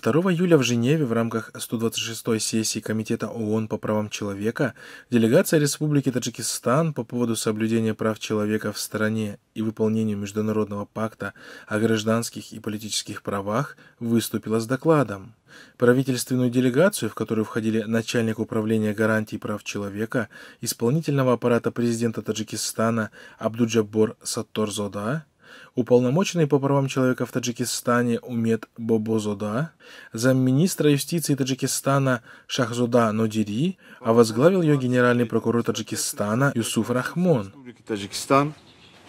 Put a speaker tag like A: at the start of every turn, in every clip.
A: 2 июля в Женеве в рамках 126-й сессии Комитета ООН по правам человека делегация Республики Таджикистан по поводу соблюдения прав человека в стране и выполнению Международного пакта о гражданских и политических правах выступила с докладом. Правительственную делегацию, в которую входили начальник управления гарантий прав человека, исполнительного аппарата президента Таджикистана Абдуджабор Саттор Зода, уполномоченный по правам человека в Таджикистане Умет Бобозода, замминистра юстиции Таджикистана Шахзода Нодири, а возглавил ее генеральный прокурор Таджикистана Юсуф Рахмон. Таджикистан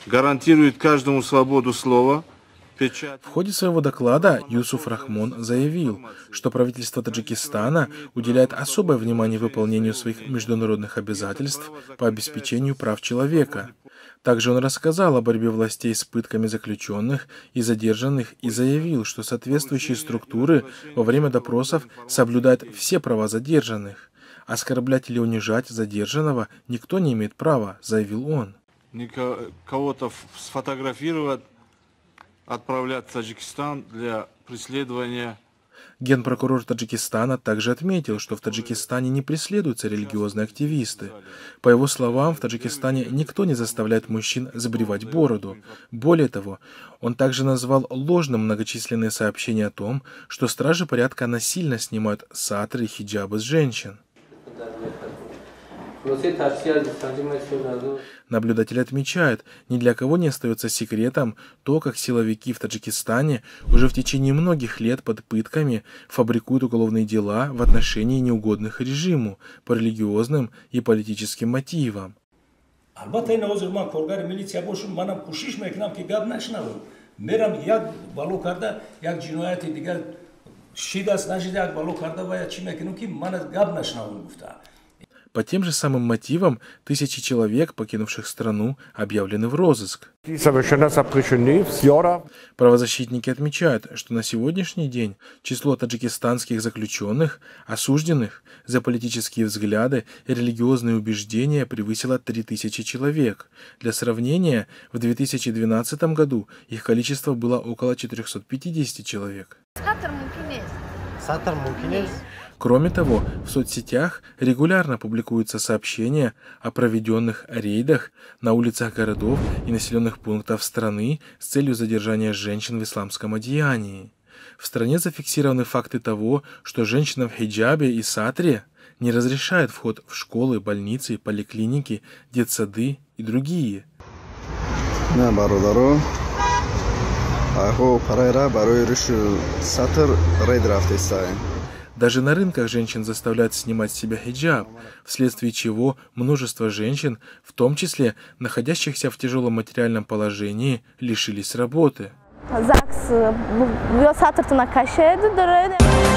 A: гарантирует каждому свободу слова – в ходе своего доклада Юсуф Рахмон заявил, что правительство Таджикистана уделяет особое внимание выполнению своих международных обязательств по обеспечению прав человека. Также он рассказал о борьбе властей с пытками заключенных и задержанных и заявил, что соответствующие структуры во время допросов соблюдают все права задержанных. Оскорблять или унижать задержанного никто не имеет права, заявил он. Кого-то сфотографировать отправлять в Таджикистан для преследования Генпрокурор Таджикистана также отметил, что в Таджикистане не преследуются религиозные активисты. По его словам, в Таджикистане никто не заставляет мужчин забривать бороду. Более того, он также назвал ложным многочисленные сообщения о том, что стражи порядка насильно снимают сатры и хиджабы с женщин. Наблюдатель отмечает, ни для кого не остается секретом то, как силовики в Таджикистане уже в течение многих лет под пытками фабрикуют уголовные дела в отношении неугодных режиму по религиозным и политическим мотивам. Шидас нажидак балу карда я чимекину ки манат габ нашнавун гуфта. По тем же самым мотивам тысячи человек, покинувших страну, объявлены в розыск. Правозащитники отмечают, что на сегодняшний день число таджикистанских заключенных, осужденных за политические взгляды и религиозные убеждения превысило 3000 человек. Для сравнения, в 2012 году их количество было около 450 человек. Кроме того, в соцсетях регулярно публикуются сообщения о проведенных рейдах на улицах городов и населенных пунктов страны с целью задержания женщин в исламском одеянии. В стране зафиксированы факты того, что женщинам в хиджабе и сатре не разрешают вход в школы, больницы, поликлиники, детсады и другие. барой решил даже на рынках женщин заставляют снимать с себя хиджаб, вследствие чего множество женщин, в том числе находящихся в тяжелом материальном положении, лишились работы. ЗАГС э, ну,